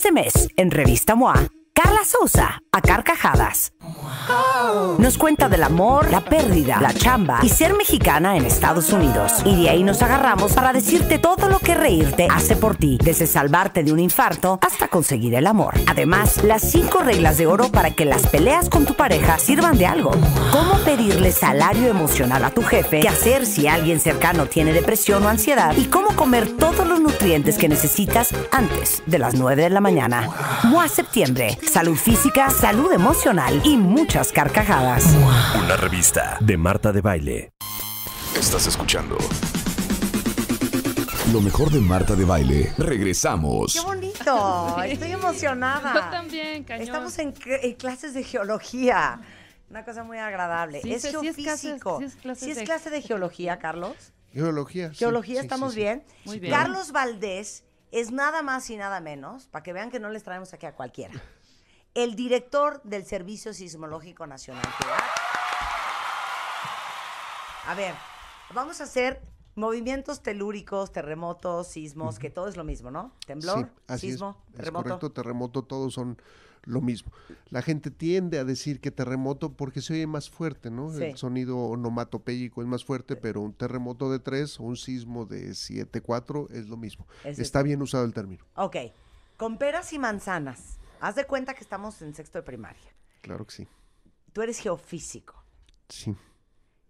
Este mes, en Revista MOA, Carla Sosa a carcajadas. Nos cuenta del amor, la pérdida, la chamba y ser mexicana en Estados Unidos. Y de ahí nos agarramos para decirte todo lo que reírte hace por ti, desde salvarte de un infarto hasta conseguir el amor. Además, las cinco reglas de oro para que las peleas con tu pareja sirvan de algo. Cómo pedirle salario emocional a tu jefe, qué hacer si alguien cercano tiene depresión o ansiedad y cómo comer todos los nutrientes que necesitas antes de las 9 de la mañana. MOA Septiembre salud física, salud emocional y muchas carcajadas. Una revista de Marta de Baile. Estás escuchando. Lo mejor de Marta de Baile. Regresamos. ¡Qué bonito! Estoy emocionada. Yo también, cañón. Estamos en, clases de geología. Una cosa muy agradable. es geofísico. Sí es, clase, de... clase de geología, Carlos. Geología. Geología, estamos bien. Carlos Valdés es nada más y nada menos, para que vean que no les traemos aquí a cualquiera el director del Servicio Sismológico Nacional. A ver, vamos a hacer movimientos telúricos, terremotos, sismos, que todo es lo mismo, ¿no? Temblor, sismo, terremoto. correcto, terremoto, todos son lo mismo. La gente tiende a decir que terremoto porque se oye más fuerte, ¿no? El sonido onomatopéyico es más fuerte, pero un terremoto de tres o un sismo de siete, cuatro, es lo mismo. Está bien usado el término. Ok. Con peras y manzanas, Haz de cuenta que estamos en sexto de primaria. Claro que sí. Tú eres geofísico. Sí.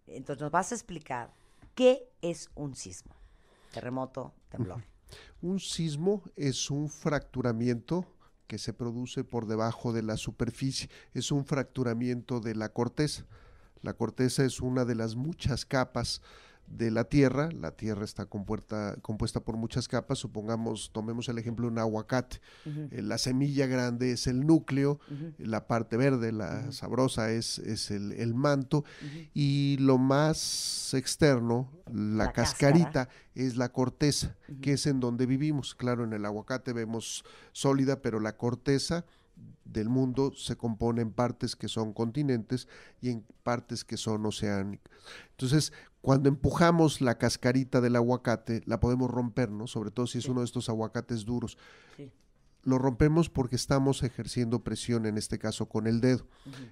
Entonces nos vas a explicar qué es un sismo. Terremoto, temblor. Un sismo es un fracturamiento que se produce por debajo de la superficie. Es un fracturamiento de la corteza. La corteza es una de las muchas capas de la Tierra. La Tierra está compuesta por muchas capas. Supongamos, tomemos el ejemplo de un aguacate. Eh, la semilla grande es el núcleo, la parte verde, la sabrosa, es, es el, manto. Y lo más externo, la, cascarita, es la corteza, que es en donde vivimos. Claro, en el aguacate vemos sólida, pero la corteza del mundo se compone en partes que son continentes y en partes que son oceánicas. Entonces, cuando empujamos la cascarita del aguacate, la podemos romper, ¿no? Sobre todo si es uno de estos aguacates duros. Sí. Lo rompemos porque estamos ejerciendo presión, en este caso con el dedo.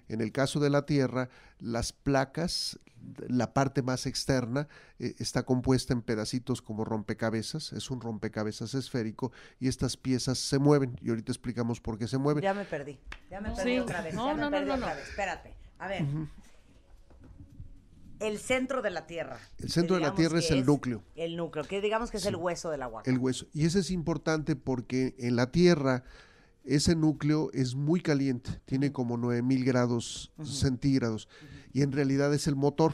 En el caso de la tierra, las placas, la parte más externa, eh, está compuesta en pedacitos como rompecabezas, es un rompecabezas esférico y estas piezas se mueven. Y ahorita explicamos por qué se mueven. Ya me perdí, ya me perdí otra vez. No, no, no, perdí no, otra vez. Espérate. A ver, el centro de la Tierra. El centro de la Tierra es el núcleo. El núcleo, que digamos que es el hueso del agua. El hueso. Y eso es importante porque en la Tierra ese núcleo es muy caliente, tiene como 9000 grados centígrados y en realidad es el motor.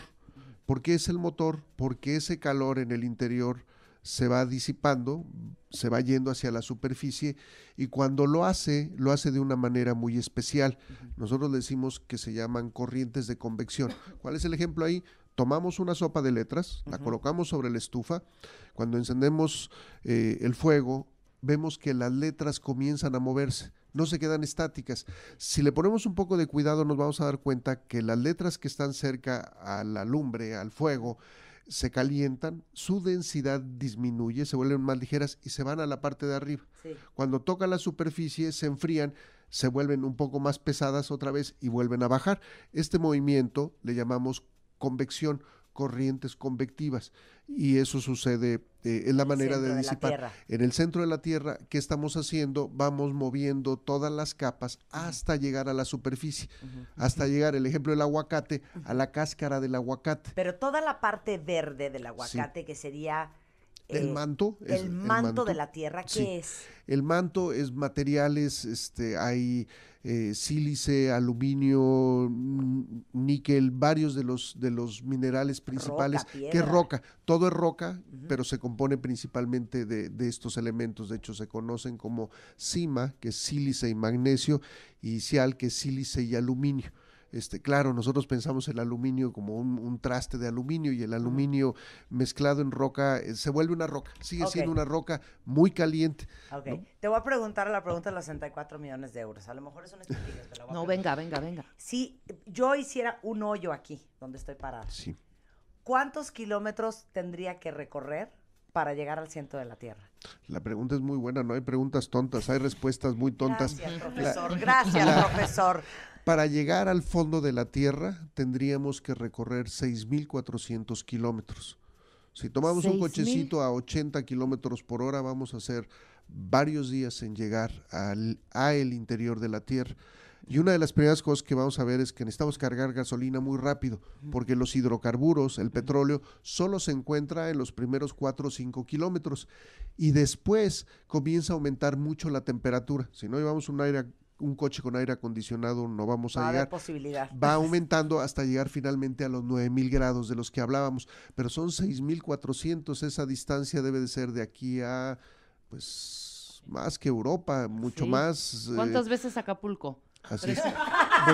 ¿Por qué es el motor? Porque ese calor en el interior se va disipando, se va yendo hacia la superficie y cuando lo hace, lo hace de una manera muy especial. Nosotros decimos que se llaman corrientes de convección. ¿Cuál es el ejemplo ahí? Tomamos una sopa de letras, la colocamos sobre la estufa, cuando encendemos eh, el fuego, vemos que las letras comienzan a moverse no se quedan estáticas. Si le ponemos un poco de cuidado, nos vamos a dar cuenta que las letras que están cerca a la lumbre, al fuego, se calientan, su densidad disminuye, se vuelven más ligeras y se van a la parte de arriba. Cuando tocan la superficie, se enfrían, se vuelven un poco más pesadas otra vez y vuelven a bajar. Este movimiento le llamamos convección corrientes convectivas y eso sucede en eh, es la manera de disipar en el centro de la Tierra qué estamos haciendo vamos moviendo todas las capas hasta llegar a la superficie hasta llegar el ejemplo del aguacate a la cáscara del aguacate pero toda la parte verde del aguacate que sería eh, el manto. El, manto. de la tierra, que es? El manto es materiales, este, hay eh, sílice, aluminio, mm, níquel, varios de los, de los minerales principales, que es roca, todo es roca, pero se compone principalmente de, de, estos elementos, de hecho se conocen como cima, que es sílice y magnesio, y cial, que es sílice y aluminio. Este, claro, nosotros pensamos el aluminio como un, traste de aluminio y el aluminio mezclado en roca eh, se vuelve una roca, sigue siendo una roca muy caliente. Ok, te voy a preguntar la pregunta de los 64 millones de euros. A lo mejor es una estupidez. Pero no, venga, venga, venga. Si yo hiciera un hoyo aquí, donde estoy parado sí. ¿cuántos kilómetros tendría que recorrer para llegar al centro de la Tierra? La pregunta es muy buena, no hay preguntas tontas, hay respuestas muy tontas. Gracias, profesor. gracias, profesor. Para llegar al fondo de la Tierra tendríamos que recorrer 6.400 kilómetros. Si tomamos un cochecito a 80 kilómetros por hora, vamos a hacer varios días en llegar al a el interior de la Tierra. Y una de las primeras cosas que vamos a ver es que necesitamos cargar gasolina muy rápido, porque los hidrocarburos, el petróleo, solo se encuentra en los primeros 4 o 5 kilómetros. Y después comienza a aumentar mucho la temperatura. Si no llevamos un aire un coche con aire acondicionado no vamos a, a llegar. Posibilidad. Va aumentando hasta llegar finalmente a los 9000 grados de los que hablábamos, pero son 6400, esa distancia debe de ser de aquí a pues más que Europa, mucho más. Eh, ¿Cuántas veces Acapulco? Así es.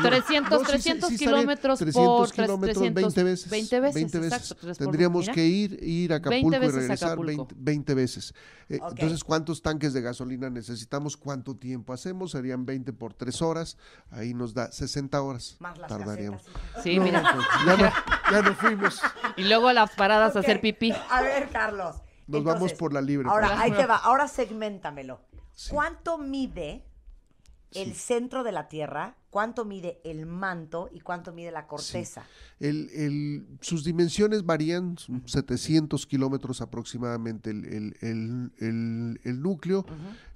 300, 300 kilómetros por 300 kilómetros 20 veces. 20 veces, Tendríamos que ir, ir a Acapulco y regresar 20, veces. Eh, entonces, ¿cuántos tanques de gasolina necesitamos? ¿Cuánto tiempo hacemos? Serían 20 por 3 horas. Ahí nos da 60 horas. tardaríamos. sí, mira. Pues, ya, no, fuimos. Y luego las paradas a hacer pipí. A ver, Carlos. Nos vamos por la libre. Ahora, pues. ahí te va. Ahora segmentamelo. ¿Cuánto mide el centro de la Tierra, cuánto mide el manto y cuánto mide la corteza. sus dimensiones varían, 700 kilómetros aproximadamente el, núcleo.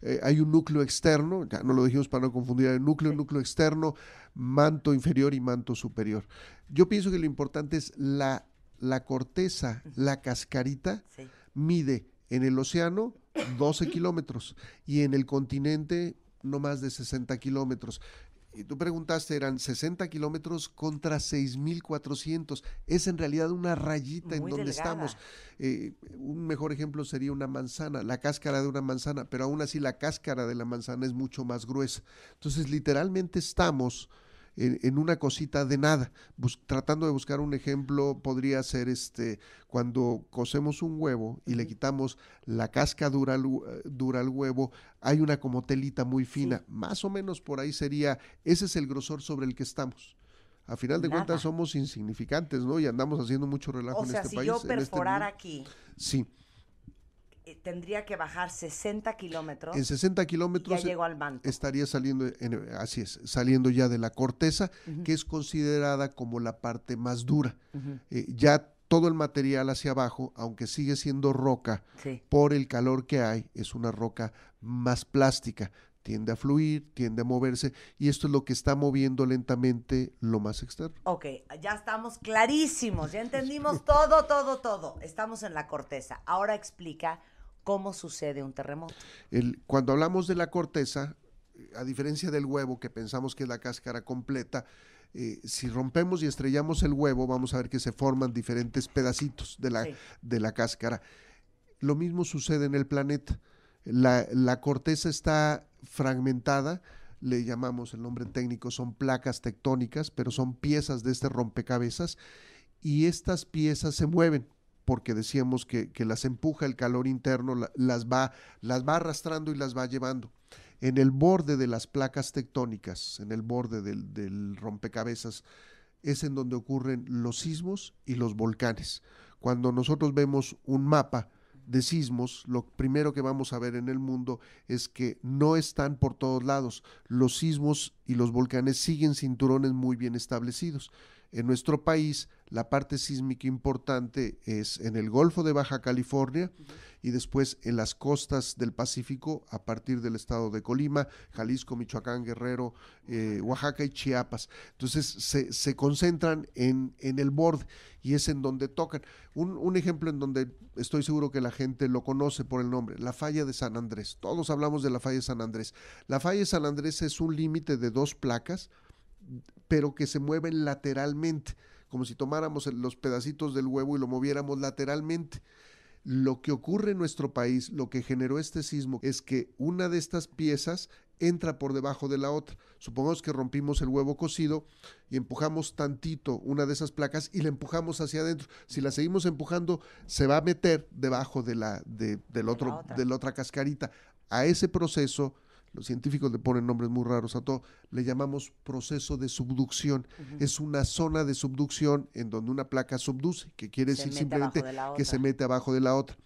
Eh, hay un núcleo externo, ya no lo dijimos para no confundir, el núcleo, núcleo externo, manto inferior y manto superior. Yo pienso que lo importante es la, la corteza, la cascarita, mide en el océano 12 kilómetros y en el continente no más de 60 kilómetros. Y tú preguntaste, eran 60 kilómetros contra 6.400. Es en realidad una rayita en donde estamos. Eh, un mejor ejemplo sería una manzana, la cáscara de una manzana, pero aún así la cáscara de la manzana es mucho más gruesa. Entonces, literalmente estamos en, una cosita de nada. tratando de buscar un ejemplo, podría ser este, cuando cosemos un huevo y le quitamos la casca dura al, dura al, huevo, hay una como telita muy fina. Más o menos por ahí sería, ese es el grosor sobre el que estamos. A final de cuentas somos insignificantes, ¿no? Y andamos haciendo mucho relajo o sea, este si Yo este perforar aquí. Sí. Eh, tendría que bajar 60 kilómetros. En 60 kilómetros e estaría saliendo, así es, saliendo ya de la corteza, que es considerada como la parte más dura. Eh, ya todo el material hacia abajo, aunque sigue siendo roca, por el calor que hay, es una roca más plástica tiende a fluir, tiende a moverse, y esto es lo que está moviendo lentamente lo más externo. Ok, ya estamos clarísimos, ya entendimos todo, todo, todo. Estamos en la corteza. Ahora explica cómo sucede un terremoto. cuando hablamos de la corteza, eh, a diferencia del huevo, que pensamos que es la cáscara completa, eh, si rompemos y estrellamos el huevo, vamos a ver que se forman diferentes pedacitos de la, de la cáscara. Lo mismo sucede en el planeta. la, corteza está fragmentada, le llamamos el nombre técnico, son placas tectónicas, pero son piezas de este rompecabezas y estas piezas se mueven porque decíamos que, las empuja el calor interno, las, va, las va arrastrando y las va llevando. En el borde de las placas tectónicas, en el borde del, del rompecabezas, es en donde ocurren los sismos y los volcanes. Cuando nosotros vemos un mapa, de sismos, lo primero que vamos a ver en el mundo es que no están por todos lados. Los sismos y los volcanes siguen cinturones muy bien establecidos. En nuestro país, la parte sísmica importante es en el Golfo de Baja California y después en las costas del Pacífico a partir del estado de Colima, Jalisco, Michoacán, Guerrero, eh, Oaxaca y Chiapas. Entonces se, concentran en, en, el borde y es en donde tocan. Un, un ejemplo en donde estoy seguro que la gente lo conoce por el nombre, la falla de San Andrés. Todos hablamos de la falla de San Andrés. La falla de San Andrés es un límite de dos placas pero que se mueven lateralmente, como si tomáramos los pedacitos del huevo y lo moviéramos lateralmente. Lo que ocurre en nuestro país, lo que generó este sismo, es que una de estas piezas entra por debajo de la otra. Supongamos que rompimos el huevo cocido y empujamos tantito una de esas placas y la empujamos hacia adentro. Si la seguimos empujando, se va a meter debajo de la, del otro, de la otra cascarita. A ese proceso los científicos le ponen nombres muy raros a todo, le llamamos proceso de subducción. Es una zona de subducción en donde una placa subduce, que quiere decir simplemente que se mete abajo de la otra.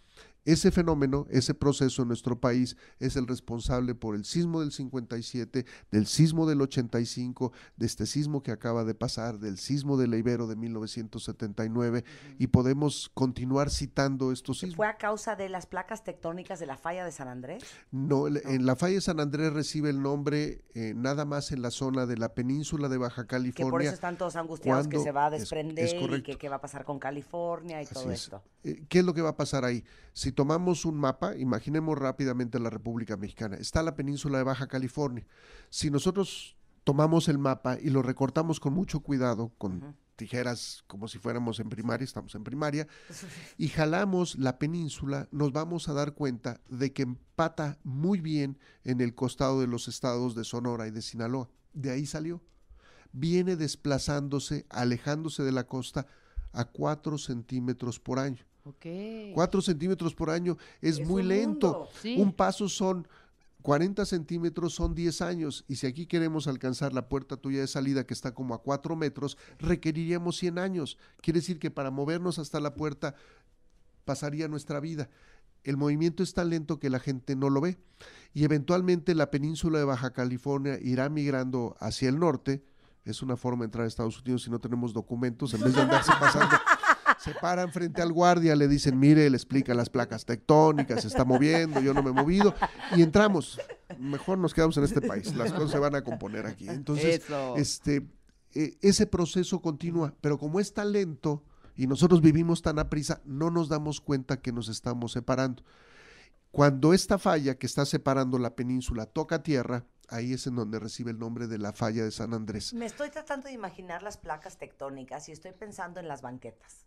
Ese fenómeno, ese proceso en nuestro país es el responsable por el sismo del 57, del sismo del 85, de este sismo que acaba de pasar, del sismo del Ibero de 1979 y podemos continuar citando estos sismos. ¿Fue a causa de las placas tectónicas de la falla de San Andrés? No, en la falla de San Andrés recibe el nombre eh, nada más en la zona de la península de Baja California. Que por eso están todos angustiados que se va a desprender y que qué va a pasar con California y todo esto. Eh, ¿Qué es lo que va a pasar ahí? Si tomamos un mapa, imaginemos rápidamente la República Mexicana. Está la península de Baja California. Si nosotros tomamos el mapa y lo recortamos con mucho cuidado, con tijeras como si fuéramos en primaria, estamos en primaria, y jalamos la península, nos vamos a dar cuenta de que empata muy bien en el costado de los estados de Sonora y de Sinaloa. De ahí salió. Viene desplazándose, alejándose de la costa a 4 centímetros por año. Cuatro 4 centímetros por año es, muy lento. Un paso son 40 centímetros, son 10 años. Y si aquí queremos alcanzar la puerta tuya de salida, que está como a 4 metros, requeriríamos 100 años. Quiere decir que para movernos hasta la puerta pasaría nuestra vida. El movimiento es tan lento que la gente no lo ve. Y eventualmente la península de Baja California irá migrando hacia el norte. Es una forma de entrar a Estados Unidos si no tenemos documentos en vez de andarse pasando se paran frente al guardia, le dicen, mire, le explica las placas tectónicas, se está moviendo, yo no me he movido, y entramos. Mejor nos quedamos en este país, las cosas se van a componer aquí. Entonces, este, e, ese proceso continúa, pero como es tan lento y nosotros vivimos tan a prisa, no nos damos cuenta que nos estamos separando. Cuando esta falla que está separando la península toca tierra, ahí es en donde recibe el nombre de la falla de San Andrés. Me estoy tratando de imaginar las placas tectónicas y estoy pensando en las banquetas.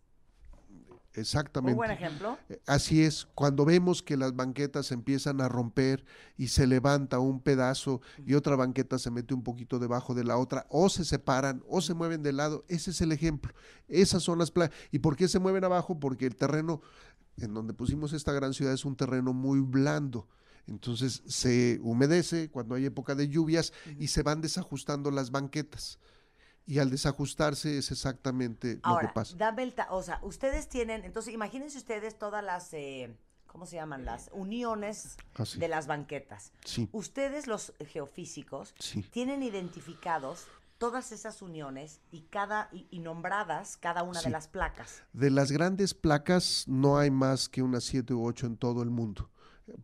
Exactamente. Un buen ejemplo. Eh, así es, cuando vemos que las banquetas empiezan a romper y se levanta un pedazo y otra banqueta se mete un poquito debajo de la otra, o se separan o se mueven de lado, ese es el ejemplo. Esas son las playas. ¿Y por qué se mueven abajo? Porque el terreno en donde pusimos esta gran ciudad es un terreno muy blando. Entonces se humedece cuando hay época de lluvias y se van desajustando las banquetas y al desajustarse es exactamente lo que pasa. Dame o sea, ustedes tienen, entonces imagínense ustedes todas las, eh, ¿cómo se llaman? Las uniones ah, de las banquetas. Sí. Ustedes los geofísicos tienen identificados todas esas uniones y cada y nombradas cada una de las placas. De las grandes placas no hay más que unas siete u ocho en todo el mundo.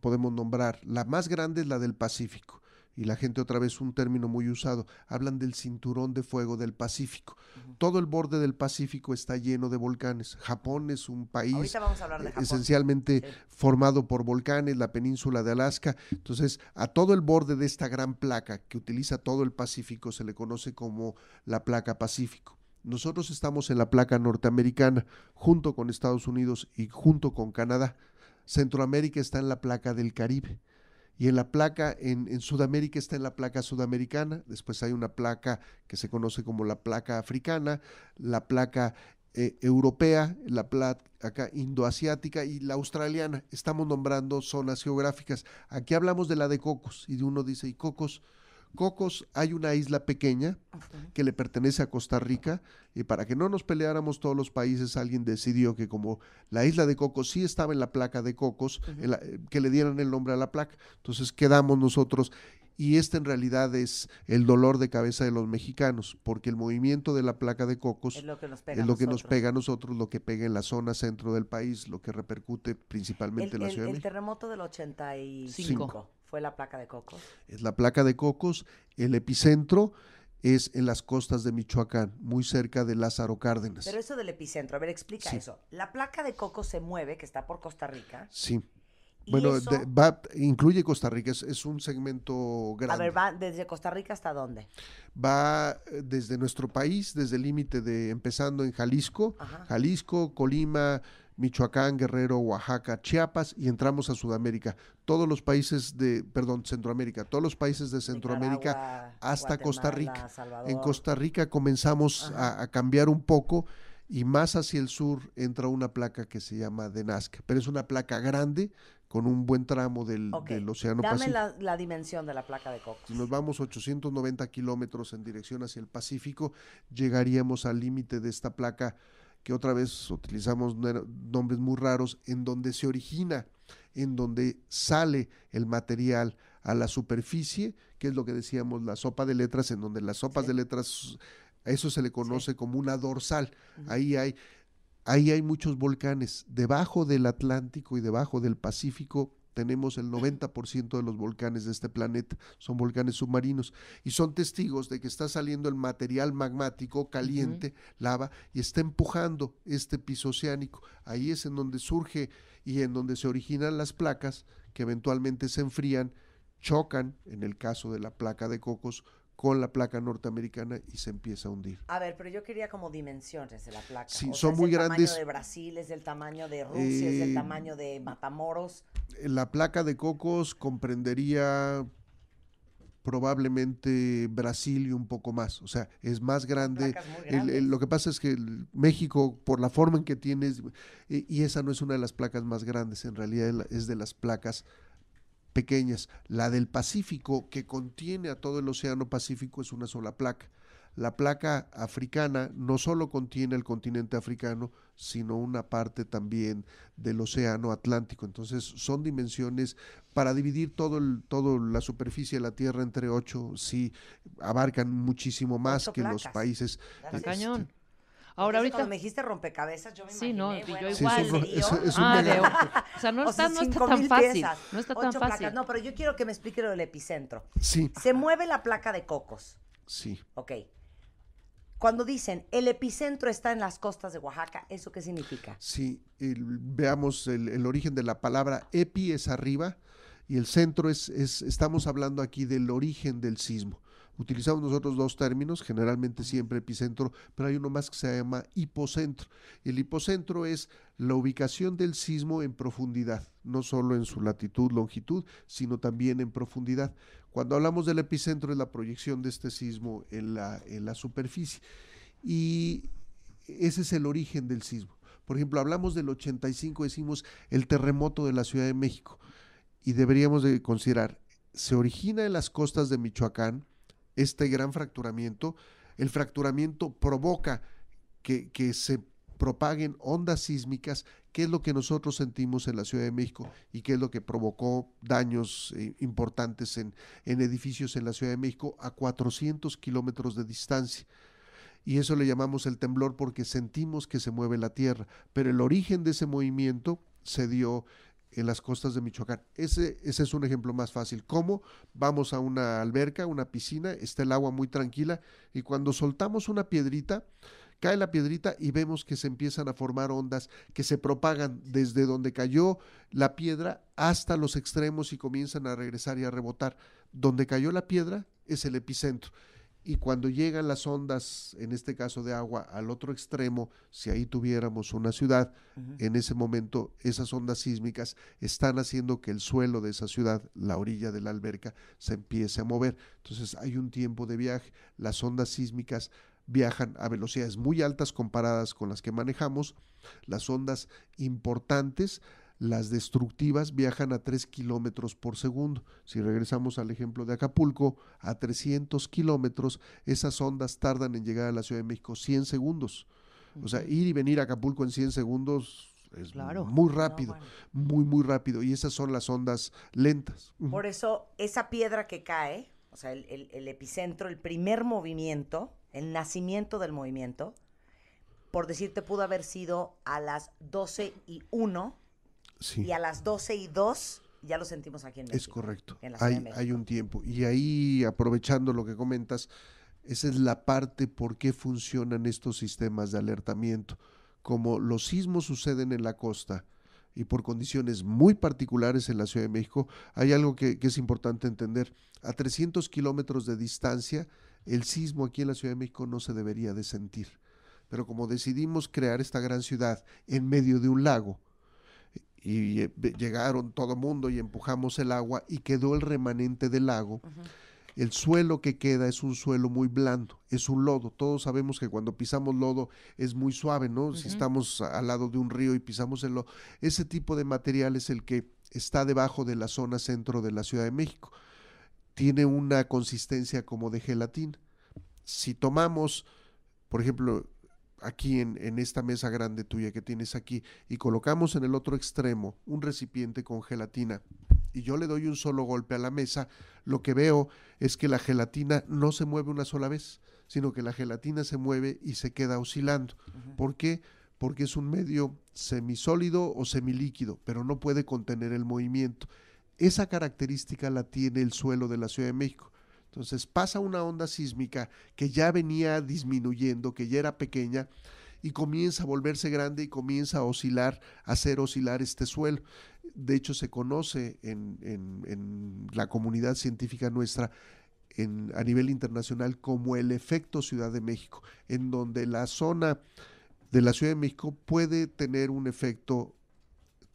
Podemos nombrar la más grande es la del Pacífico y la gente otra vez un término muy usado, hablan del cinturón de fuego del Pacífico. Todo el borde del Pacífico está lleno de volcanes. Japón es un país eh, esencialmente formado por volcanes, la península de Alaska. Entonces, a todo el borde de esta gran placa que utiliza todo el Pacífico se le conoce como la placa Pacífico. Nosotros estamos en la placa norteamericana, junto con Estados Unidos y junto con Canadá. Centroamérica está en la placa del Caribe y en la placa, en, Sudamérica está en la placa sudamericana, después hay una placa que se conoce como la placa africana, la placa eh, europea, la placa indoasiática y la australiana. Estamos nombrando zonas geográficas. Aquí hablamos de la de Cocos y de uno dice, ¿y Cocos? Cocos hay una isla pequeña que le pertenece a Costa Rica y para que no nos peleáramos todos los países alguien decidió que como la isla de Cocos sí estaba en la placa de Cocos, eh, que le dieran el nombre a la placa. Entonces quedamos nosotros y este en realidad es el dolor de cabeza de los mexicanos, porque el movimiento de la placa de cocos es lo que nos pega, a, nosotros. lo que pega en la zona centro del país, lo que repercute principalmente en la ciudad. El terremoto del 85. Cinco. Fue la placa de Cocos. Es la placa de Cocos. El epicentro es en las costas de Michoacán, muy cerca de Lázaro Cárdenas. Pero eso del epicentro, a ver, explica eso. La placa de Cocos se mueve, que está por Costa Rica. Sí. Bueno, va, incluye Costa Rica, es, un segmento grande. A ver, ¿va desde Costa Rica hasta dónde? Va eh, desde nuestro país, desde el límite de, empezando en Jalisco, Jalisco, Colima, Michoacán, Guerrero, Oaxaca, Chiapas y entramos a Sudamérica todos los países de, perdón, Centroamérica, todos los países de Centroamérica hasta Costa Rica. En Costa Rica comenzamos a, cambiar un poco y más hacia el sur entra una placa que se llama de Nazca, pero es una placa grande con un buen tramo del, Océano Pacífico. Dame la, la, dimensión de la placa de Cocos. Si nos vamos 890 kilómetros en dirección hacia el Pacífico, llegaríamos al límite de esta placa que otra vez utilizamos nombres muy raros, en donde se origina en donde sale el material a la superficie, que es lo que decíamos, la sopa de letras, en donde las sopas de letras, eso se le conoce como una dorsal. Ahí hay... Ahí hay muchos volcanes. Debajo del Atlántico y debajo del Pacífico tenemos el 90% de los volcanes de este planeta, son volcanes submarinos, y son testigos de que está saliendo el material magmático caliente, lava, y está empujando este piso oceánico. Ahí es en donde surge y en donde se originan las placas que eventualmente se enfrían, chocan, en el caso de la placa de cocos, con la placa norteamericana y se empieza a hundir. A ver, pero yo quería como dimensiones de la placa. Sí, son muy grandes. Es del tamaño de Brasil, es del tamaño de Rusia, es del eh, tamaño de Matamoros. La placa de cocos comprendería probablemente Brasil y un poco más. O sea, es más grande. lo que pasa es que México, por la forma en que tiene, eh, y esa no es una de las placas más grandes, en realidad es de las placas pequeñas. La del Pacífico, que contiene a todo el Océano Pacífico, es una sola placa la placa africana no solo contiene el continente africano, sino una parte también del océano Atlántico. Entonces son dimensiones para dividir todo el, todo la superficie de la Tierra entre ocho, sí abarcan muchísimo más que los países. cañón. Este Ahora ahorita me dijiste rompecabezas, yo me imaginé, sí, no, yo igual. Ah, o sea, no está, no está tan fácil, no placas. No, pero yo quiero que me explique lo del epicentro. Sí. Se mueve la placa de cocos. Sí. Ok. Cuando dicen el epicentro está en las costas de Oaxaca, ¿eso qué significa? Sí, veamos el, origen de la palabra epi es arriba y el centro es, es, estamos hablando aquí del origen del sismo. Utilizamos nosotros dos términos, generalmente siempre epicentro, pero hay uno más que se llama hipocentro. El hipocentro es la ubicación del sismo en profundidad, no solo en su latitud, longitud, sino también en profundidad. Cuando hablamos del epicentro es la proyección de este sismo en la, superficie. Y ese es el origen del sismo. Por ejemplo, hablamos del 85, decimos el terremoto de la Ciudad de México. Y deberíamos de considerar, se origina en las costas de Michoacán este gran fracturamiento. El fracturamiento provoca que, que se propaguen ondas sísmicas qué es lo que nosotros sentimos en la Ciudad de México y qué es lo que provocó daños eh, importantes en, en edificios en la Ciudad de México a 400 kilómetros de distancia y eso le llamamos el temblor porque sentimos que se mueve la tierra, pero el origen de ese movimiento se dio en las costas de Michoacán. Ese, ese es un ejemplo más fácil. ¿Cómo? Vamos a una alberca, una piscina, está el agua muy tranquila y cuando soltamos una piedrita, cae la piedrita y vemos que se empiezan a formar ondas que se propagan desde donde cayó la piedra hasta los extremos y comienzan a regresar y a rebotar. Donde cayó la piedra es el epicentro. Y cuando llegan las ondas, en este caso de agua, al otro extremo, si ahí tuviéramos una ciudad, en ese momento esas ondas sísmicas están haciendo que el suelo de esa ciudad, la orilla de la alberca, se empiece a mover. Entonces hay un tiempo de viaje, las ondas sísmicas viajan a velocidades muy altas comparadas con las que manejamos. Las ondas importantes, las destructivas, viajan a 3 kilómetros por segundo. Si regresamos al ejemplo de Acapulco, a 300 kilómetros, esas ondas tardan en llegar a la Ciudad de México 100 segundos. O sea, ir y venir a Acapulco en 100 segundos es muy rápido, muy, muy rápido. Y esas son las ondas lentas. Por eso, esa piedra que cae, o sea, el, epicentro, el primer movimiento, el nacimiento del movimiento, por decirte, pudo haber sido a las 12 y 1 sí. y a las 12 y 2 ya lo sentimos aquí en México. Es correcto. hay, hay un tiempo. Y ahí, aprovechando lo que comentas, esa es la parte por qué funcionan estos sistemas de alertamiento. Como los sismos suceden en la costa, y por condiciones muy particulares en la Ciudad de México, hay algo que, es importante entender. A 300 kilómetros de distancia, el sismo aquí en la Ciudad de México no se debería de sentir. Pero como decidimos crear esta gran ciudad en medio de un lago, y eh, llegaron todo mundo y empujamos el agua y quedó el remanente del lago, el suelo que queda es un suelo muy blando, es un lodo. Todos sabemos que cuando pisamos lodo es muy suave, ¿no? Si estamos al lado de un río y pisamos el lodo, ese tipo de material es el que está debajo de la zona centro de la Ciudad de México. Tiene una consistencia como de gelatina. Si tomamos, por ejemplo, aquí en, esta mesa grande tuya que tienes aquí y colocamos en el otro extremo un recipiente con gelatina y yo le doy un solo golpe a la mesa, lo que veo es que la gelatina no se mueve una sola vez, sino que la gelatina se mueve y se queda oscilando. ¿Por qué? Porque es un medio semisólido o semilíquido, pero no puede contener el movimiento. Esa característica la tiene el suelo de la Ciudad de México. Entonces pasa una onda sísmica que ya venía disminuyendo, que ya era pequeña, y comienza a volverse grande y comienza a oscilar, a hacer oscilar este suelo. De hecho, se conoce en, la comunidad científica nuestra en, a nivel internacional como el efecto Ciudad de México, en donde la zona de la Ciudad de México puede tener un efecto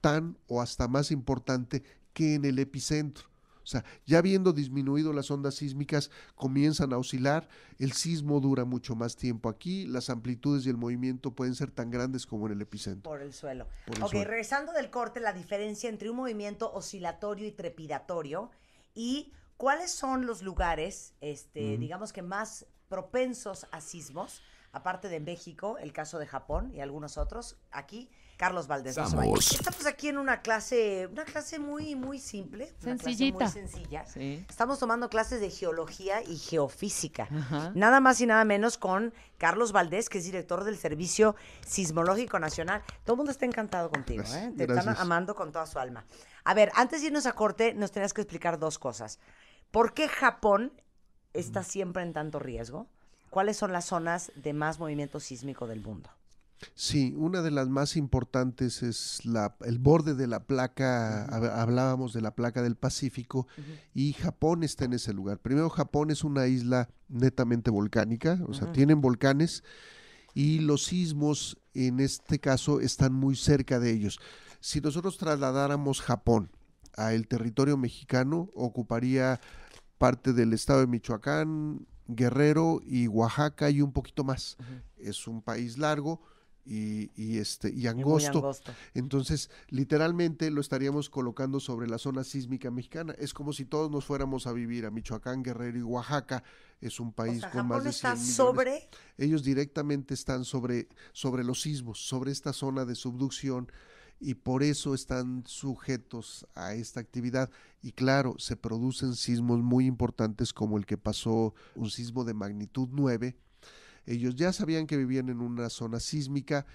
tan o hasta más importante que en el epicentro. O sea, ya habiendo disminuido las ondas sísmicas, comienzan a oscilar, el sismo dura mucho más tiempo aquí, las amplitudes y el movimiento pueden ser tan grandes como en el epicentro. Por el suelo. ok, regresando del corte, la diferencia entre un movimiento oscilatorio y trepidatorio y cuáles son los lugares, este, digamos que más propensos a sismos, aparte de México, el caso de Japón y algunos otros, aquí Carlos Valdés. Estamos. aquí en una clase, una clase muy, muy simple. Sencillita. sencilla. Estamos tomando clases de geología y geofísica. Nada más y nada menos con Carlos Valdés, que es director del Servicio Sismológico Nacional. Todo el mundo está encantado contigo, ¿eh? Te están amando con toda su alma. A ver, antes de irnos a corte, nos tenías que explicar dos cosas. ¿Por qué Japón está siempre en tanto riesgo? ¿Cuáles son las zonas de más movimiento sísmico del mundo? Sí, una de las más importantes es el borde de la placa, hablábamos de la placa del Pacífico, y Japón está en ese lugar. Primero, Japón es una isla netamente volcánica, o sea, tienen volcanes y los sismos en este caso están muy cerca de ellos. Si nosotros trasladáramos Japón al territorio mexicano, ocuparía parte del estado de Michoacán, Guerrero y Oaxaca y un poquito más. Es un país largo y, este, y angosto. Entonces, literalmente lo estaríamos colocando sobre la zona sísmica mexicana. Es como si todos nos fuéramos a vivir a Michoacán, Guerrero y Oaxaca. Es un país con más de sobre... Ellos directamente están sobre, sobre los sismos, sobre esta zona de subducción y por eso están sujetos a esta actividad. Y claro, se producen sismos muy importantes como el que pasó, un sismo de magnitud 9 ellos ya sabían que vivían en una zona sísmica.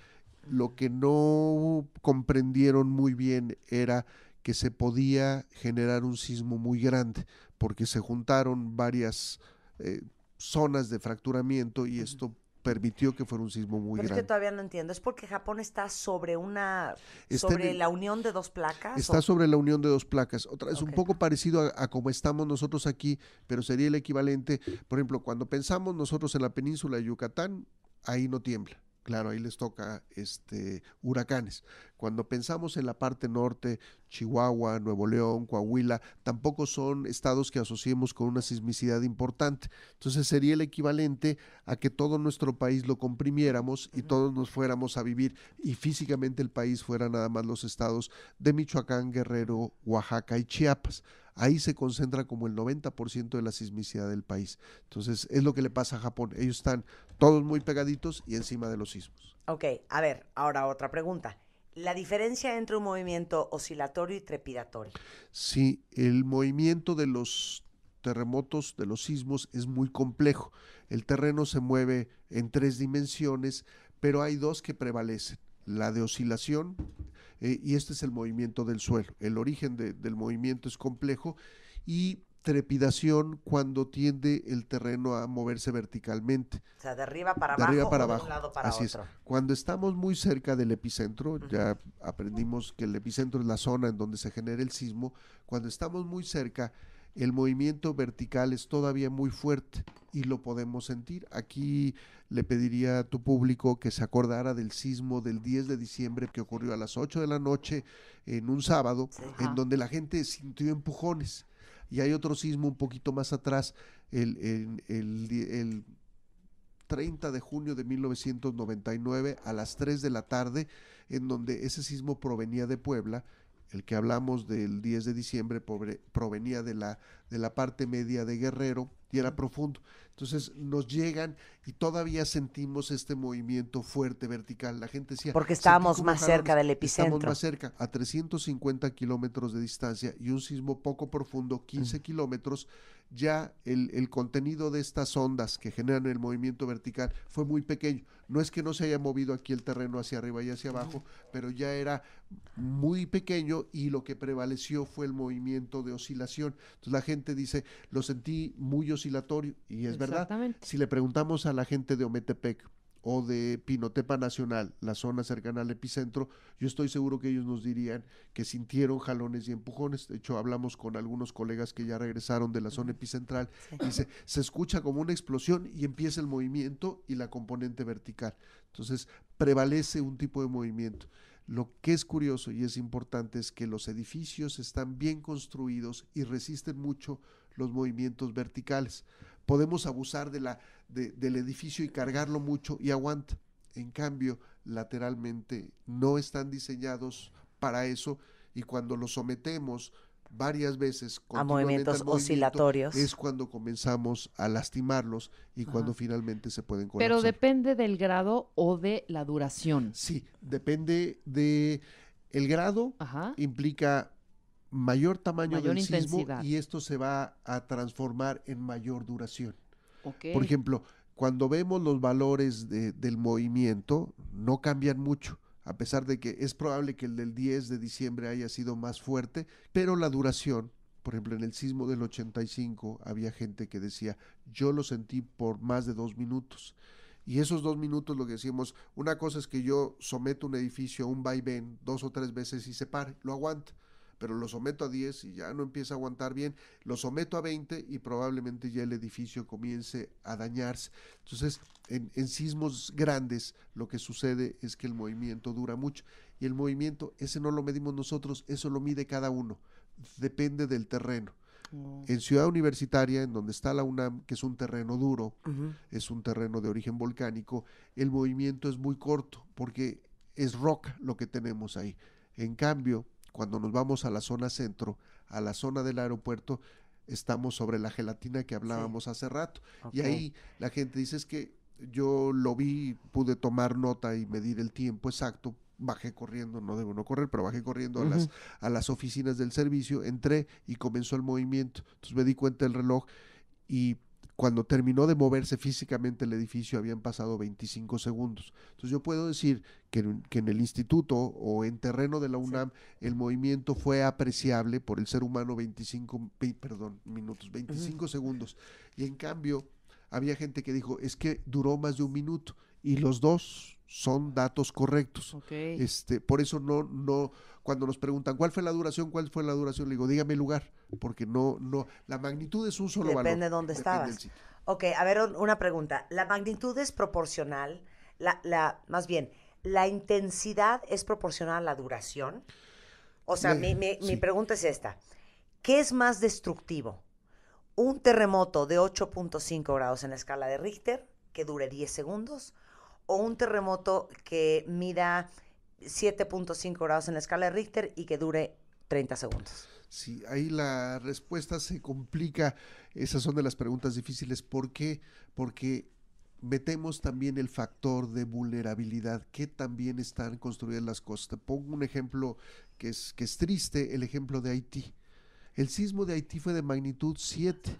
Lo que no comprendieron muy bien era que se podía generar un sismo muy grande, porque se juntaron varias eh, zonas de fracturamiento y esto permitió que fuera un sismo muy grande. Es que todavía no entiendo. ¿Es porque Japón está sobre una. sobre la unión de dos placas? Está sobre la unión de dos placas. Otra, es un poco parecido a, a, como estamos nosotros aquí, pero sería el equivalente. Por ejemplo, cuando pensamos nosotros en la península de Yucatán, ahí no tiembla claro, ahí les toca este, huracanes. Cuando pensamos en la parte norte, Chihuahua, Nuevo León, Coahuila, tampoco son estados que asociemos con una sismicidad importante. Entonces sería el equivalente a que todo nuestro país lo comprimiéramos y todos nos fuéramos a vivir y físicamente el país fuera nada más los estados de Michoacán, Guerrero, Oaxaca y Chiapas. Ahí se concentra como el 90% de la sismicidad del país. Entonces, es lo que le pasa a Japón. Ellos están todos muy pegaditos y encima de los sismos. Ok, a ver, ahora otra pregunta. La diferencia entre un movimiento oscilatorio y trepidatorio. Sí, el movimiento de los terremotos, de los sismos, es muy complejo. El terreno se mueve en tres dimensiones, pero hay dos que prevalecen. La de oscilación, eh, y este es el movimiento del suelo. El origen del movimiento es complejo y trepidación cuando tiende el terreno a moverse verticalmente. O sea, de arriba para abajo, arriba para abajo. de un lado para otro. Cuando estamos muy cerca del epicentro, ya aprendimos que el epicentro es la zona en donde se genera el sismo, cuando estamos muy cerca, el movimiento vertical es todavía muy fuerte y lo podemos sentir. Aquí le pediría a tu público que se acordara del sismo del 10 de diciembre que ocurrió a las 8 de la noche en un sábado, en donde la gente sintió empujones. Y hay otro sismo un poquito más atrás, el, el, el 30 de junio de 1999 a las 3 de la tarde, en donde ese sismo provenía de Puebla el que hablamos del 10 de diciembre pobre, provenía de la, de la parte media de Guerrero y era profundo. Entonces nos llegan y todavía sentimos este movimiento fuerte, vertical. La gente decía... Porque estábamos más cerca del epicentro. más cerca, a 350 kilómetros de distancia y un sismo poco profundo, 15 kilómetros ya el, contenido de estas ondas que generan el movimiento vertical fue muy pequeño. No es que no se haya movido aquí el terreno hacia arriba y hacia abajo, pero ya era muy pequeño y lo que prevaleció fue el movimiento de oscilación. Entonces la gente dice, lo sentí muy oscilatorio y es verdad. Si le preguntamos a la gente de Ometepec, o de Pinotepa Nacional, la zona cercana al epicentro, yo estoy seguro que ellos nos dirían que sintieron jalones y empujones. De hecho, hablamos con algunos colegas que ya regresaron de la zona epicentral y se escucha como una explosión y empieza el movimiento y la componente vertical. Entonces, prevalece un tipo de movimiento. Lo que es curioso y es importante es que los edificios están bien construidos y resisten mucho los movimientos verticales. Podemos abusar de la del edificio y cargarlo mucho y aguanta. En cambio, lateralmente no están diseñados para eso y cuando los sometemos varias veces a movimientos oscilatorios es cuando comenzamos a lastimarlos y cuando finalmente se pueden Pero depende del grado o de la duración. Sí, depende de el grado implica mayor tamaño del sismo y esto se va a transformar en mayor duración. Por ejemplo, cuando vemos los valores del movimiento, no cambian mucho, a pesar de que es probable que el del 10 de diciembre haya sido más fuerte, pero la duración, por ejemplo, en el sismo del 85 había gente que decía, yo lo sentí por más de dos minutos. Y esos dos minutos, lo que decíamos, una cosa es que yo someto un edificio a un vaivén dos o tres veces y se pare, lo aguanta pero lo someto a 10 y ya no empieza a aguantar bien, lo someto a 20 y probablemente ya el edificio comience a dañarse. Entonces, en, sismos grandes lo que sucede es que el movimiento dura mucho y el movimiento, ese no lo medimos nosotros, eso lo mide cada uno, depende del terreno. En Ciudad Universitaria, en donde está la UNAM, que es un terreno duro, es un terreno de origen volcánico, el movimiento es muy corto porque es rock lo que tenemos ahí. En cambio, cuando nos vamos a la zona centro, a la zona del aeropuerto, estamos sobre la gelatina que hablábamos hace rato. Y ahí la gente dice es que yo lo vi, pude tomar nota y medir el tiempo exacto, bajé corriendo, no debo no correr, pero bajé corriendo a, las, a las oficinas del servicio, entré y comenzó el movimiento. Entonces me di cuenta del reloj y cuando terminó de moverse físicamente el edificio habían pasado 25 segundos. Entonces yo puedo decir que en, el instituto o en terreno de la UNAM el movimiento fue apreciable por el ser humano 25, perdón, minutos, 25 segundos. Y en cambio había gente que dijo, es que duró más de un minuto y los dos son datos correctos. Este, por eso no, no, cuando nos preguntan cuál fue la duración, cuál fue la duración, le digo, dígame el lugar, porque no, no, la magnitud es un solo Depende valor. Depende de dónde estabas. Ok, a ver, una pregunta. ¿La magnitud es proporcional? La, la, más bien, ¿la intensidad es proporcional a la duración? O sea, mi, mi, pregunta es esta. ¿Qué es más destructivo? ¿Un terremoto de 8.5 grados en la escala de Richter que dure 10 segundos? o un terremoto que mida 7.5 grados en la escala de Richter y que dure 30 segundos. Sí, ahí la respuesta se complica. Esas son de las preguntas difíciles. ¿Por qué? Porque metemos también el factor de vulnerabilidad, que también están construidas las cosas. pongo un ejemplo que es, que es triste, el ejemplo de Haití. El sismo de Haití fue de magnitud 7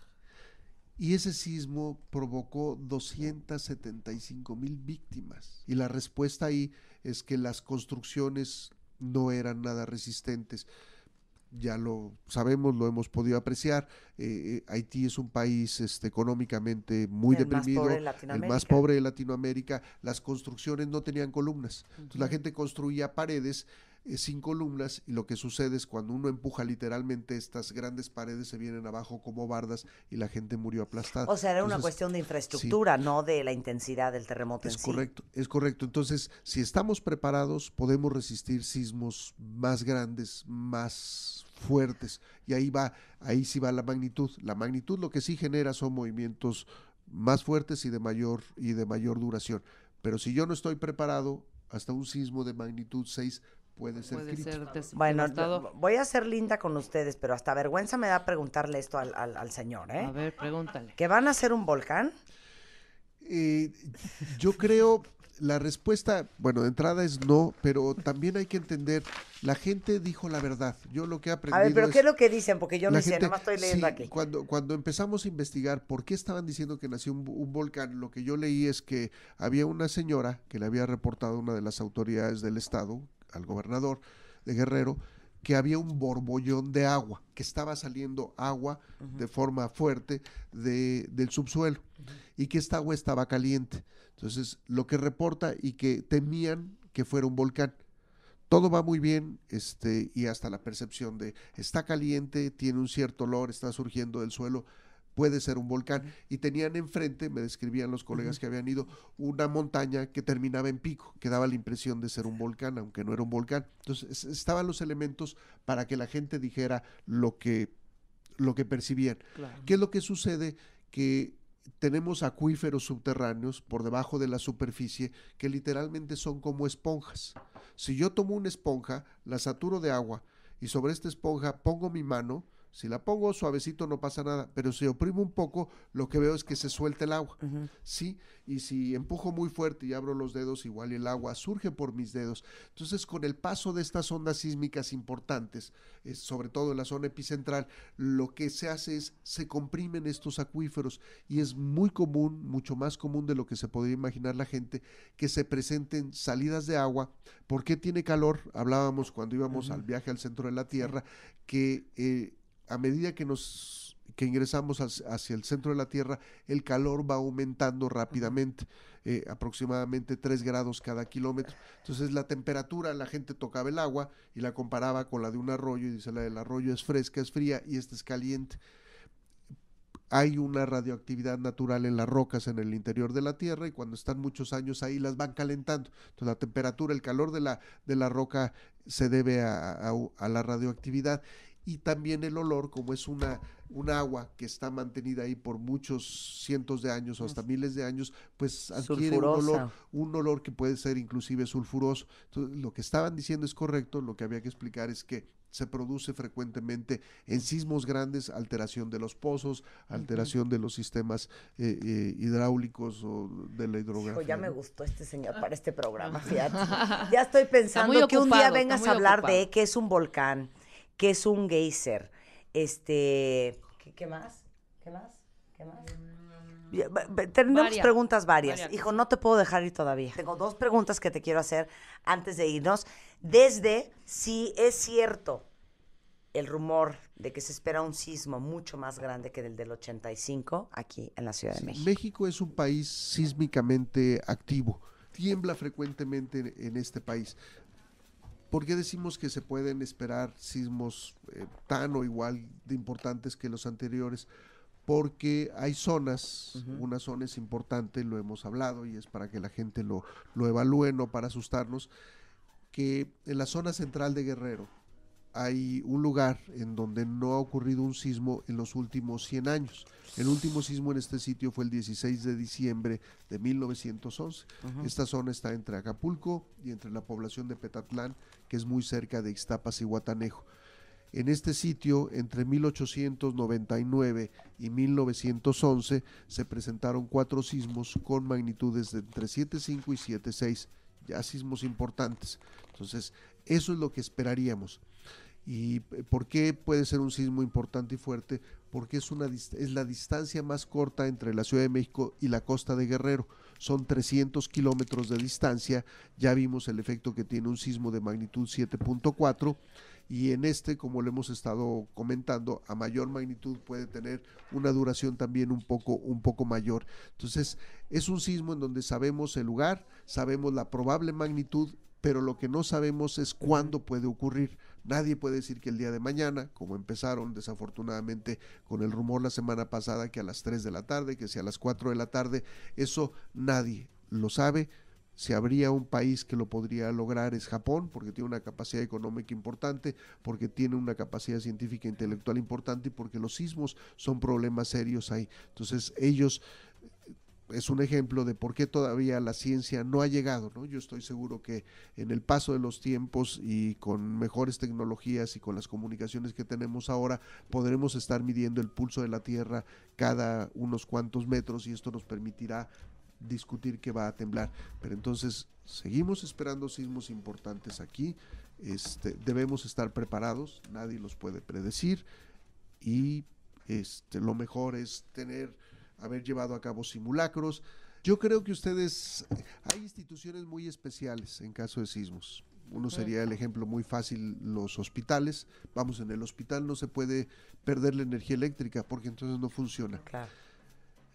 y ese sismo provocó 275 mil víctimas. Y la respuesta ahí es que las construcciones no eran nada resistentes. Ya lo sabemos, lo hemos podido apreciar. Eh, eh, Haití es un país este, económicamente muy deprimido, el más pobre de Latinoamérica. Las construcciones no tenían columnas. la gente construía paredes eh, sin columnas y lo que sucede es cuando uno empuja literalmente estas grandes paredes se vienen abajo como bardas y la gente murió aplastada. O sea, era una cuestión de infraestructura, no de la intensidad del terremoto. Es correcto, es correcto. Entonces, si estamos preparados, podemos resistir sismos más grandes, más fuertes y ahí va, ahí sí va la magnitud. La magnitud lo que sí genera son movimientos más fuertes y de mayor y de mayor duración. Pero si yo no estoy preparado, hasta un sismo de magnitud 6 puede ser, puede ser Bueno, voy a ser linda con ustedes, pero hasta vergüenza me da preguntarle esto al, señor, ¿eh? A ver, pregúntale. ¿Que van a hacer un volcán? Eh, yo creo, la respuesta, bueno, de entrada es no, pero también hay que entender, la gente dijo la verdad. Yo lo que he aprendido. A ver, pero ¿qué es lo que dicen? Porque yo no sé, nada más estoy leyendo aquí. Cuando, cuando empezamos a investigar por qué estaban diciendo que nació un, un, volcán, lo que yo leí es que había una señora que le había reportado una de las autoridades del Estado, al gobernador de Guerrero, que había un borbollón de agua, que estaba saliendo agua de forma fuerte de, del subsuelo y que esta agua estaba caliente. Entonces, lo que reporta y que temían que fuera un volcán. Todo va muy bien, este, y hasta la percepción de está caliente, tiene un cierto olor, está surgiendo del suelo, puede ser un volcán. Y tenían enfrente, me describían los colegas que habían ido, una montaña que terminaba en pico, que daba la impresión de ser un volcán, aunque no era un volcán. Entonces estaban los elementos para que la gente dijera lo que, lo que percibían. ¿Qué es lo que sucede? Que tenemos acuíferos subterráneos por debajo de la superficie que literalmente son como esponjas. Si yo tomo una esponja, la saturo de agua y sobre esta esponja pongo mi mano, si la pongo suavecito no pasa nada, pero si oprimo un poco, lo que veo es que se suelta el agua, ¿sí? Y si empujo muy fuerte y abro los dedos, igual el agua surge por mis dedos. Entonces, con el paso de estas ondas sísmicas importantes, eh, sobre todo en la zona epicentral, lo que se hace es, se comprimen estos acuíferos y es muy común, mucho más común de lo que se podría imaginar la gente, que se presenten salidas de agua. ¿Por qué tiene calor? Hablábamos cuando íbamos al viaje al centro de la Tierra, que... Eh, a medida que nos ingresamos hacia el centro de la Tierra, el calor va aumentando rápidamente, eh, aproximadamente 3 grados cada kilómetro. Entonces la temperatura, la gente tocaba el agua y la comparaba con la de un arroyo y dice, la del arroyo es fresca, es fría y esta es caliente hay una radioactividad natural en las rocas en el interior de la Tierra y cuando están muchos años ahí las van calentando. Entonces la temperatura, el calor de la, de la roca se debe a la radioactividad y también el olor, como es una, un agua que está mantenida ahí por muchos cientos de años o hasta miles de años, pues adquiere un olor, un olor, que puede ser inclusive sulfuroso. Entonces, lo que estaban diciendo es correcto, lo que había que explicar es que se produce frecuentemente en sismos grandes alteración de los pozos, alteración de los sistemas eh, eh, hidráulicos o de la hidrografía. ya me gustó este señor para este programa, Ya estoy pensando que un día vengas a hablar de que es un volcán, que es un geyser. Este. ¿Qué, más? ¿Qué más? ¿Qué más? Tenemos preguntas varias. Hijo, no te puedo dejar ir todavía. Tengo dos preguntas que te quiero hacer antes de irnos. Desde si es cierto el rumor de que se espera un sismo mucho más grande que el del 85 aquí en la Ciudad de México. México es un país sísmicamente activo. Tiembla frecuentemente en este país. ¿Por qué decimos que se pueden esperar sismos eh, tan o igual de importantes que los anteriores? Porque hay zonas, una zona es importante, lo hemos hablado y es para que la gente lo, lo evalúe, no para asustarnos, que en la zona central de Guerrero, hay un lugar en donde no ha ocurrido un sismo en los últimos 100 años. El último sismo en este sitio fue el 16 de diciembre de 1911. Esta zona está entre Acapulco y entre la población de Petatlán, que es muy cerca de Ixtapas y Guatanejo. En este sitio, entre 1899 y 1911, se presentaron cuatro sismos con magnitudes de entre 7.5 y 7.6, ya sismos importantes. Entonces, eso es lo que esperaríamos. ¿Y por qué puede ser un sismo importante y fuerte? Porque es, una, es la distancia más corta entre la Ciudad de México y la costa de Guerrero. Son 300 kilómetros de distancia. Ya vimos el efecto que tiene un sismo de magnitud 7.4 y en este, como lo hemos estado comentando, a mayor magnitud puede tener una duración también un poco, un poco mayor. Entonces, es un sismo en donde sabemos el lugar, sabemos la probable magnitud, pero lo que no sabemos es cuándo puede ocurrir. Nadie puede decir que el día de mañana, como empezaron desafortunadamente con el rumor la semana pasada que a las 3 de la tarde, que sea a las 4 de la tarde, eso nadie lo sabe. Si habría un país que lo podría lograr es Japón, porque tiene una capacidad económica importante, porque tiene una capacidad científica e intelectual importante y porque los sismos son problemas serios ahí. Entonces ellos es un ejemplo de por qué todavía la ciencia no ha llegado, ¿no? Yo estoy seguro que en el paso de los tiempos y con mejores tecnologías y con las comunicaciones que tenemos ahora, podremos estar midiendo el pulso de la Tierra cada unos cuantos metros y esto nos permitirá discutir que va a temblar. Pero entonces, seguimos esperando sismos importantes aquí, este, debemos estar preparados, nadie los puede predecir y este, lo mejor es tener haber llevado a cabo simulacros. Yo creo que ustedes, hay instituciones muy especiales en caso de sismos. Uno sería el ejemplo muy fácil, los hospitales. Vamos, en el hospital no se puede perder la energía eléctrica porque entonces no funciona.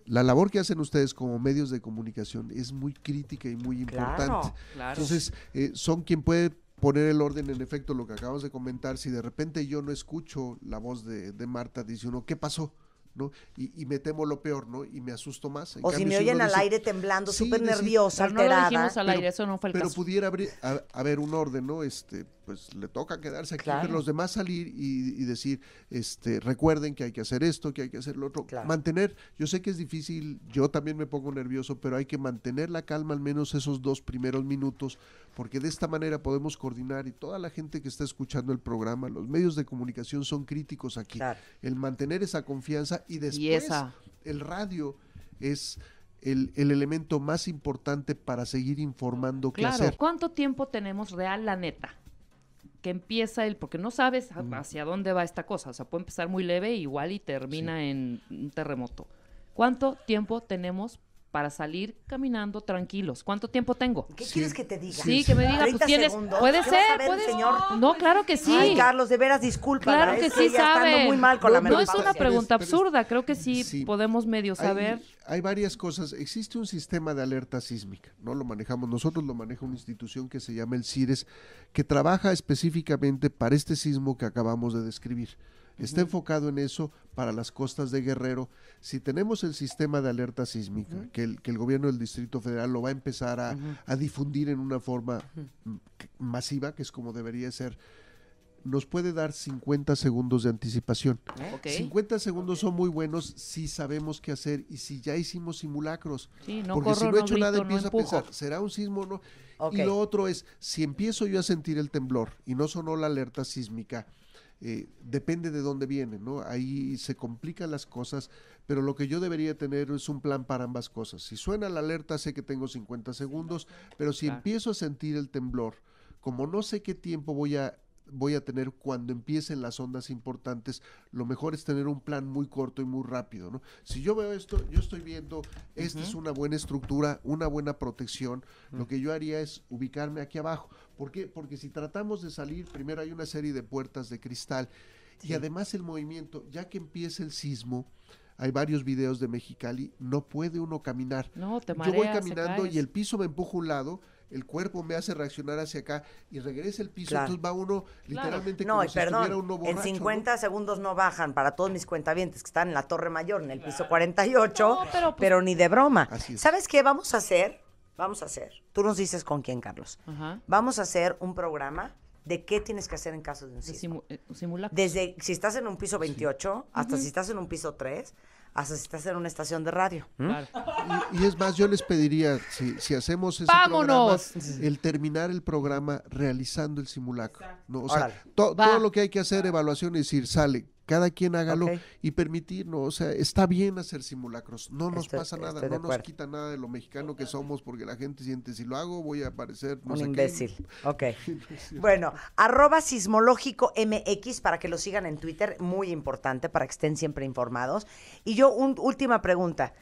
La labor que hacen ustedes como medios de comunicación es muy crítica y muy importante. Entonces, eh, son quien puede poner el orden en efecto lo que acabamos de comentar. Si de repente yo no escucho la voz de, de Marta, dice uno, ¿qué pasó? Y, y, me temo lo peor, ¿no? Y me asusto más. o si me oyen al aire temblando, súper nerviosa, alterada. pero, pudiera haber, un orden, ¿no? Este, pues le toca quedarse aquí, claro. los demás salir y, decir, este, recuerden que hay que hacer esto, que hay que hacer lo otro. Mantener, yo sé que es difícil, yo también me pongo nervioso, pero hay que mantener la calma al menos esos dos primeros minutos, porque de esta manera podemos coordinar y toda la gente que está escuchando el programa, los medios de comunicación son críticos aquí. El mantener esa confianza y después el radio es... El, elemento más importante para seguir informando Claro, ¿Cuánto tiempo tenemos real, la neta? que empieza el, porque no sabes hacia dónde va esta cosa, o sea, puede empezar muy leve igual y termina en un terremoto. ¿Cuánto tiempo tenemos para salir caminando tranquilos. ¿Cuánto tiempo tengo? ¿Qué quieres que te diga? Sí, que me diga, pues tienes, puede ser, puede señor. No, claro que sí. Ay, Carlos, de veras disculpa. Claro que, sí sabe. Muy mal con la la no es una pregunta absurda, creo que sí, podemos medio saber. Hay, hay, varias cosas. Existe un sistema de alerta sísmica, no lo manejamos nosotros, lo maneja una institución que se llama el CIRES que trabaja específicamente para este sismo que acabamos de describir. Está enfocado en eso para las costas de Guerrero. Si tenemos el sistema de alerta sísmica, que, el, que, el, gobierno del Distrito Federal lo va a empezar a, difundir en una forma masiva, que es como debería ser, nos puede dar 50 segundos de anticipación. 50 segundos son muy buenos si sabemos qué hacer y si ya hicimos simulacros. Porque si no he hecho nada, empiezo a pensar, ¿será un sismo o no? Y lo otro es, si empiezo yo a sentir el temblor y no sonó la alerta sísmica, eh, depende de dónde viene, ¿no? Ahí se complican las cosas, pero lo que yo debería tener es un plan para ambas cosas. Si suena la alerta, sé que tengo 50 segundos, pero si empiezo a sentir el temblor, como no sé qué tiempo voy a voy a tener cuando empiecen las ondas importantes, lo mejor es tener un plan muy corto y muy rápido, ¿no? Si yo veo esto, yo estoy viendo, esta es una buena estructura, una buena protección, lo mm. que yo haría es ubicarme aquí abajo. ¿Por qué? Porque si tratamos de salir, primero hay una serie de puertas de cristal y además el movimiento, ya que empieza el sismo, hay varios videos de Mexicali, no puede uno caminar. No, te Yo voy caminando y el piso me empuja a un lado el cuerpo me hace reaccionar hacia acá y regresa el piso, entonces va uno literalmente no, como perdón, En 50 segundos no bajan para todos mis cuentavientes que están en la Torre Mayor, en el piso 48, pero, pues pero, ni de broma. ¿Sabes qué vamos a hacer? Vamos a hacer. Tú nos dices con quién, Carlos. Vamos a hacer un programa de qué tienes que hacer en caso de un sismo. Eh, Desde si estás en un piso 28 hasta si estás en un piso 3, hasta si una estación de radio. Y, es más, yo les pediría, si, hacemos ese Programa, el terminar el programa realizando el simulacro. ¿no? O sea, todo lo que hay que hacer, evaluación y decir, sale, cada quien hágalo y permitirnos, o sea, está bien hacer simulacros, no nos pasa nada, no nos quita nada de lo mexicano que somos porque la gente siente si lo hago voy a parecer un imbécil. Ok. bueno, arroba sismológico MX para que lo sigan en Twitter, muy importante para que estén siempre informados. Y yo, un, última pregunta.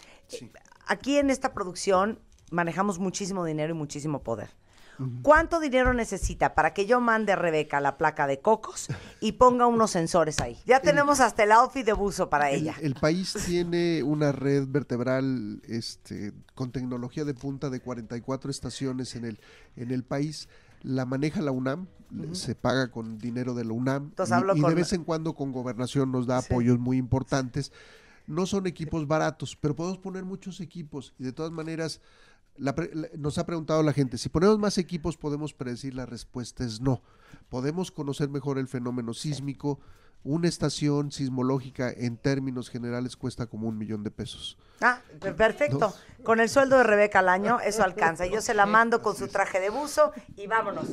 Aquí en esta producción manejamos muchísimo dinero y muchísimo poder. ¿Cuánto dinero necesita para que yo mande a Rebeca la placa de cocos y ponga unos sensores ahí? Ya tenemos hasta el outfit de buzo para ella. El país tiene una red vertebral este, con tecnología de punta de 44 estaciones en el, en el país. La maneja la UNAM, se paga con dinero de la UNAM. y, de vez en cuando con gobernación nos da apoyos muy importantes. No son equipos baratos, pero podemos poner muchos equipos y de todas maneras nos ha preguntado la gente, si ponemos más equipos podemos predecir, la respuesta es no. Podemos conocer mejor el fenómeno sísmico. Una estación sismológica en términos generales cuesta como un millón de pesos. Ah, perfecto. Con el sueldo de Rebeca al año eso alcanza. Yo se la mando con su traje de buzo y vámonos.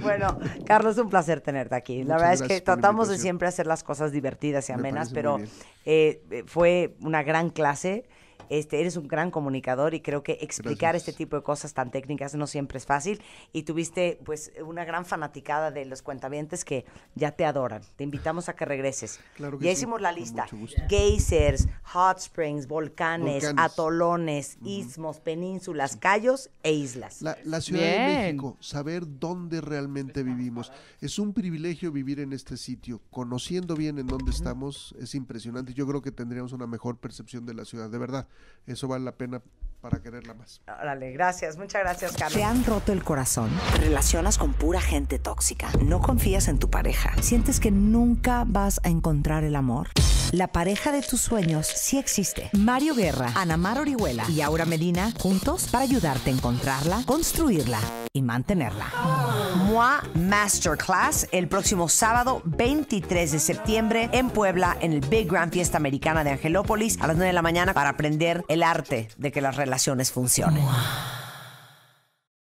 Bueno, Carlos, un placer tenerte aquí. la verdad es que tratamos de siempre hacer las cosas divertidas y amenas, pero eh, fue una gran clase. Este, eres un gran comunicador y creo que explicar este tipo de cosas tan técnicas no siempre es fácil. Y tuviste pues una gran fanaticada de los cuentavientes que ya te adoran. Te invitamos a que regreses. que ya hicimos la lista. Geysers, hot springs, volcanes, atolones, ismos, istmos, penínsulas, callos e islas. La, Ciudad de México, saber dónde realmente vivimos. Es un privilegio vivir en este sitio. Conociendo bien en dónde estamos es impresionante. Yo creo que tendríamos una mejor percepción de la ciudad, de verdad eso vale la pena para quererla más. Órale, gracias, muchas gracias, ¿Te han roto el corazón? relacionas con pura gente tóxica? ¿No confías en tu pareja? ¿Sientes que nunca vas a encontrar el amor? La pareja de tus sueños sí existe. Mario Guerra, Mar Orihuela y Aura Medina juntos para ayudarte a encontrarla, construirla y mantenerla. Moi Masterclass el próximo sábado 23 de septiembre en Puebla en el Big Grand Fiesta Americana de Angelópolis a las 9 de la mañana para aprender el arte de que las relaciones funcionen.